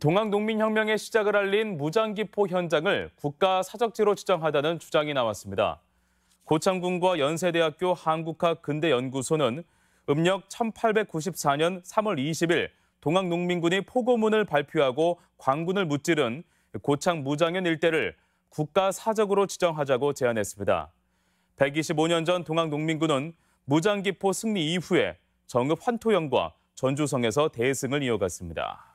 동학농민혁명의 시작을 알린 무장기포 현장을 국가 사적지로 지정하다는 주장이 나왔습니다. 고창군과 연세대학교 한국학 근대연구소는 음력 1894년 3월 20일 동학농민군이 포고문을 발표하고 광군을 무찌른 고창 무장현 일대를 국가 사적으로 지정하자고 제안했습니다. 125년 전 동학농민군은 무장기포 승리 이후에 정읍 환토영과 전주성에서 대승을 이어갔습니다.